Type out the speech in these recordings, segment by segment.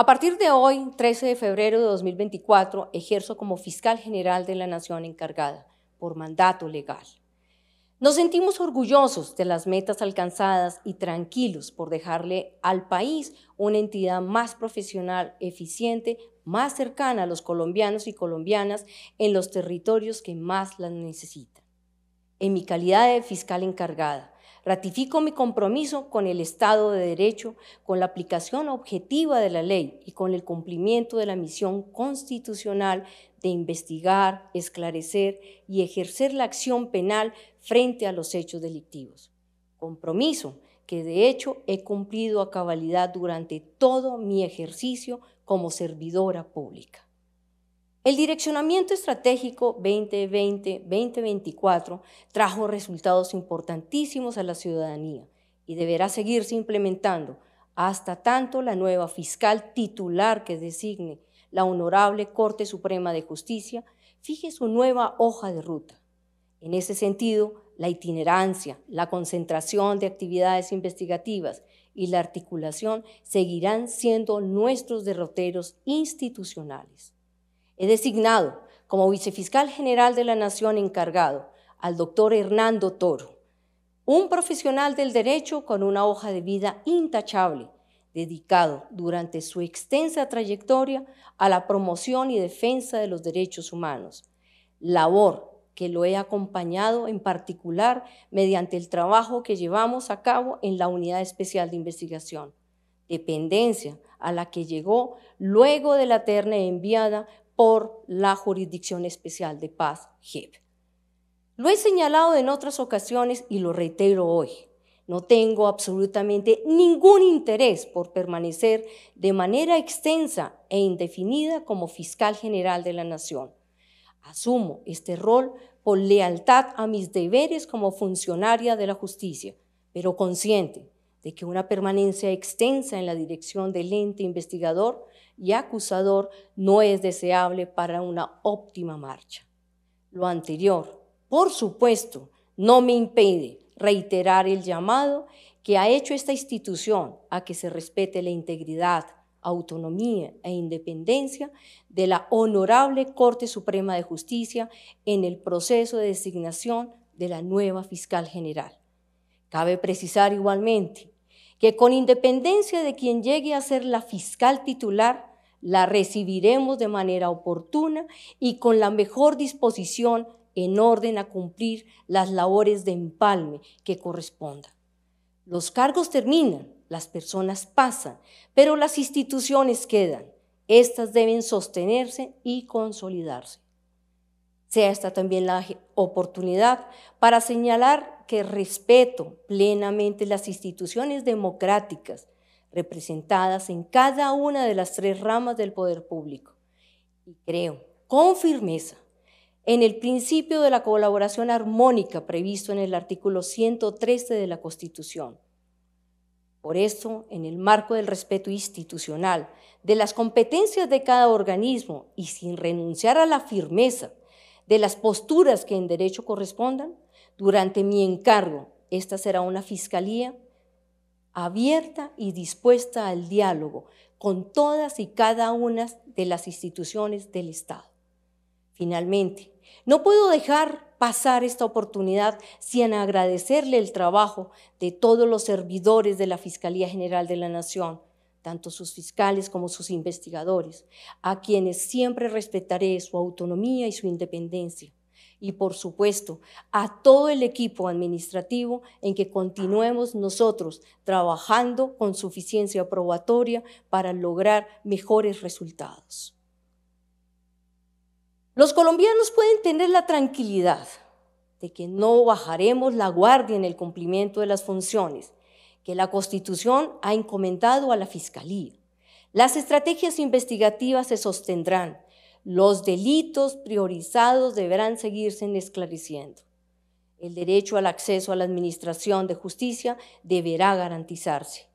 A partir de hoy, 13 de febrero de 2024, ejerzo como fiscal general de la Nación encargada por mandato legal. Nos sentimos orgullosos de las metas alcanzadas y tranquilos por dejarle al país una entidad más profesional, eficiente, más cercana a los colombianos y colombianas en los territorios que más las necesitan. En mi calidad de fiscal encargada, Ratifico mi compromiso con el Estado de Derecho, con la aplicación objetiva de la ley y con el cumplimiento de la misión constitucional de investigar, esclarecer y ejercer la acción penal frente a los hechos delictivos. Compromiso que de hecho he cumplido a cabalidad durante todo mi ejercicio como servidora pública. El direccionamiento estratégico 2020-2024 trajo resultados importantísimos a la ciudadanía y deberá seguirse implementando hasta tanto la nueva fiscal titular que designe la Honorable Corte Suprema de Justicia fije su nueva hoja de ruta. En ese sentido, la itinerancia, la concentración de actividades investigativas y la articulación seguirán siendo nuestros derroteros institucionales. He designado como vicefiscal general de la Nación encargado al doctor Hernando Toro, un profesional del derecho con una hoja de vida intachable, dedicado durante su extensa trayectoria a la promoción y defensa de los derechos humanos, labor que lo he acompañado en particular mediante el trabajo que llevamos a cabo en la Unidad Especial de Investigación, dependencia a la que llegó luego de la terna enviada por la Jurisdicción Especial de Paz, JEP. Lo he señalado en otras ocasiones y lo reitero hoy. No tengo absolutamente ningún interés por permanecer de manera extensa e indefinida como fiscal general de la Nación. Asumo este rol por lealtad a mis deberes como funcionaria de la justicia, pero consciente de que una permanencia extensa en la dirección del ente investigador y acusador no es deseable para una óptima marcha. Lo anterior, por supuesto, no me impide reiterar el llamado que ha hecho esta institución a que se respete la integridad, autonomía e independencia de la Honorable Corte Suprema de Justicia en el proceso de designación de la nueva fiscal general. Cabe precisar igualmente que con independencia de quien llegue a ser la fiscal titular, la recibiremos de manera oportuna y con la mejor disposición en orden a cumplir las labores de empalme que corresponda. Los cargos terminan, las personas pasan, pero las instituciones quedan. Estas deben sostenerse y consolidarse sea esta también la oportunidad para señalar que respeto plenamente las instituciones democráticas representadas en cada una de las tres ramas del poder público. Y creo con firmeza en el principio de la colaboración armónica previsto en el artículo 113 de la Constitución. Por eso, en el marco del respeto institucional, de las competencias de cada organismo y sin renunciar a la firmeza de las posturas que en derecho correspondan, durante mi encargo, esta será una fiscalía abierta y dispuesta al diálogo con todas y cada una de las instituciones del Estado. Finalmente, no puedo dejar pasar esta oportunidad sin agradecerle el trabajo de todos los servidores de la Fiscalía General de la Nación, tanto sus fiscales como sus investigadores, a quienes siempre respetaré su autonomía y su independencia. Y por supuesto, a todo el equipo administrativo en que continuemos nosotros trabajando con suficiencia probatoria para lograr mejores resultados. Los colombianos pueden tener la tranquilidad de que no bajaremos la guardia en el cumplimiento de las funciones la Constitución ha encomendado a la Fiscalía. Las estrategias investigativas se sostendrán. Los delitos priorizados deberán seguirse esclareciendo. El derecho al acceso a la Administración de Justicia deberá garantizarse.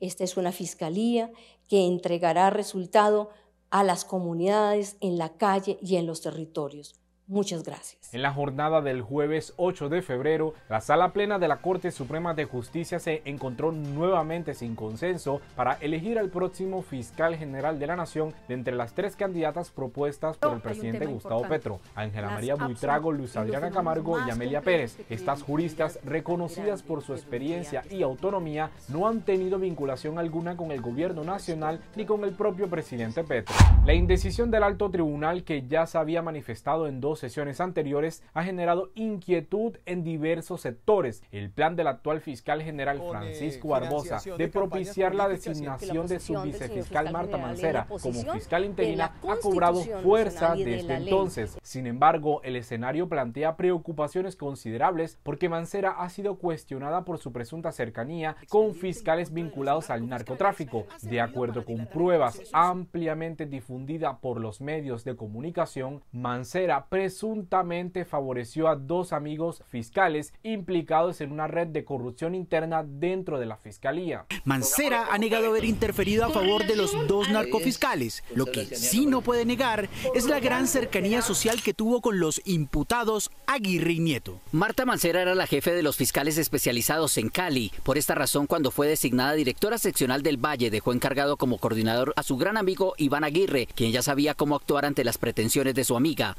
Esta es una Fiscalía que entregará resultado a las comunidades en la calle y en los territorios. Muchas gracias. En la jornada del jueves 8 de febrero, la sala plena de la Corte Suprema de Justicia se encontró nuevamente sin consenso para elegir al próximo fiscal general de la Nación de entre las tres candidatas propuestas por el presidente Gustavo Petro, Ángela María Buitrago, Luis Adriana Camargo y Amelia Pérez. Estas juristas, reconocidas por su experiencia y autonomía, no han tenido vinculación alguna con el gobierno nacional ni con el propio presidente Petro. La indecisión del alto tribunal, que ya se había manifestado en dos sesiones anteriores ha generado inquietud en diversos sectores. El plan del actual fiscal general eh, Francisco Barbosa de propiciar la designación de su vicefiscal Marta Mancera como fiscal interina ha cobrado fuerza desde entonces. Sin embargo, el escenario plantea preocupaciones considerables porque Mancera ha sido cuestionada por su presunta cercanía con fiscales vinculados al narcotráfico, de acuerdo con pruebas ampliamente difundidas por los medios de comunicación. Mancera pre presuntamente favoreció a dos amigos fiscales implicados en una red de corrupción interna dentro de la fiscalía. Mancera ha negado haber interferido a favor de los dos narcofiscales. Lo que sí no puede negar es la gran cercanía social que tuvo con los imputados Aguirre y Nieto. Marta Mancera era la jefe de los fiscales especializados en Cali. Por esta razón, cuando fue designada directora seccional del Valle, dejó encargado como coordinador a su gran amigo Iván Aguirre, quien ya sabía cómo actuar ante las pretensiones de su amiga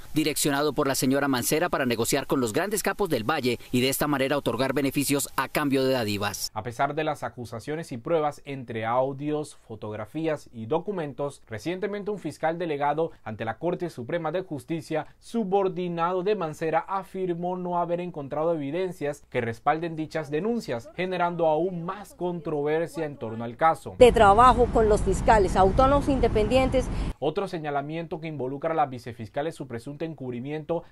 por la señora Mancera para negociar con los grandes capos del Valle y de esta manera otorgar beneficios a cambio de dadivas. A pesar de las acusaciones y pruebas entre audios, fotografías y documentos, recientemente un fiscal delegado ante la Corte Suprema de Justicia, subordinado de Mancera, afirmó no haber encontrado evidencias que respalden dichas denuncias, generando aún más controversia en torno al caso. De trabajo con los fiscales autónomos independientes. Otro señalamiento que involucra a las vicefiscales su presunto encubrimiento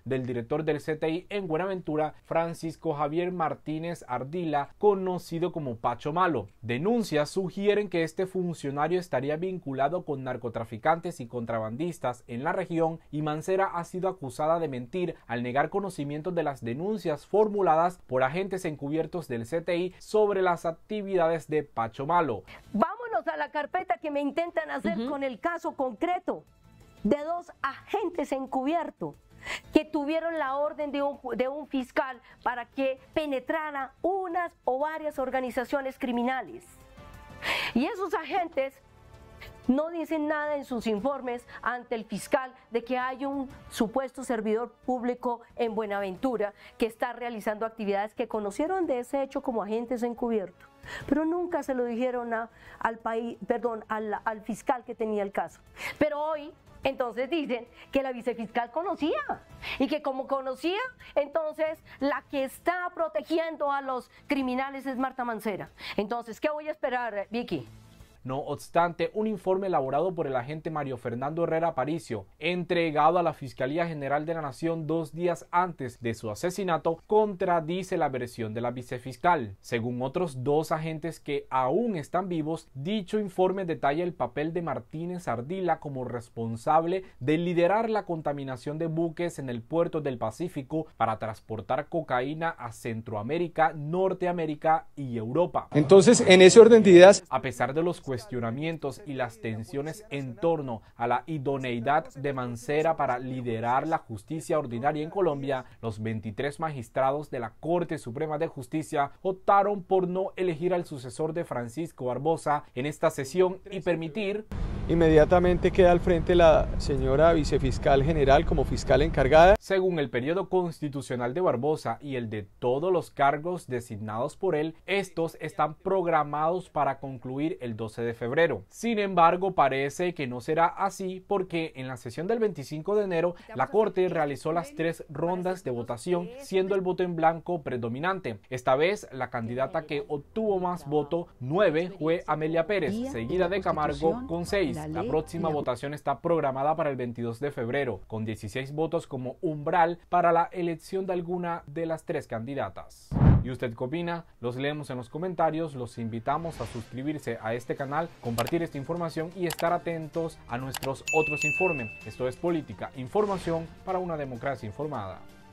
del director del CTI en Buenaventura, Francisco Javier Martínez Ardila, conocido como Pacho Malo. Denuncias sugieren que este funcionario estaría vinculado con narcotraficantes y contrabandistas en la región y Mancera ha sido acusada de mentir al negar conocimiento de las denuncias formuladas por agentes encubiertos del CTI sobre las actividades de Pacho Malo. Vámonos a la carpeta que me intentan hacer con el caso concreto de dos agentes encubiertos que tuvieron la orden de un, fiscal para que penetrara unas o varias organizaciones criminales. Y esos agentes no dicen nada en sus informes ante el fiscal de que hay un supuesto servidor público en Buenaventura que está realizando actividades que conocieron de ese hecho como agentes encubiertos pero nunca se lo dijeron al, país, perdón, al fiscal que tenía el caso. Pero hoy entonces dicen que la vicefiscal conocía y que como conocía, entonces la que está protegiendo a los criminales es Marta Mancera. Entonces, ¿qué voy a esperar, Vicky? No obstante, un informe elaborado por el agente Mario Fernando Herrera Aparicio, entregado a la Fiscalía General de la Nación dos días antes de su asesinato, contradice la versión de la vicefiscal. Según otros dos agentes que aún están vivos, dicho informe detalla el papel de Martínez Ardila como responsable de liderar la contaminación de buques en el puerto del Pacífico para transportar cocaína a Centroamérica, Norteamérica y Europa. Entonces, en ese orden de ideas, a pesar de los cuestionamientos y las tensiones en torno a la idoneidad de Mancera para liderar la justicia ordinaria en Colombia, los 23 magistrados de la Corte Suprema de Justicia optaron por no elegir al sucesor de Francisco Barbosa en esta sesión y permitir Inmediatamente queda al frente la señora vicefiscal general como fiscal encargada. Según el periodo constitucional de Barbosa y el de todos los cargos designados por él, estos están programados para concluir el 12 de febrero. Sin embargo, parece que no será así porque en la sesión del 25 de enero la Corte realizó las tres rondas de votación, siendo el voto en blanco predominante. Esta vez la candidata que obtuvo más voto, 9, fue Amelia Pérez, seguida de Camargo con 6. La, próxima votación está programada para el 22 de febrero, con 16 votos como umbral para la elección de alguna de las tres candidatas. ¿Y usted qué opina? Los leemos en los comentarios, los invitamos a suscribirse a este canal, compartir esta información y estar atentos a nuestros otros informes. Esto es política, información para una democracia informada.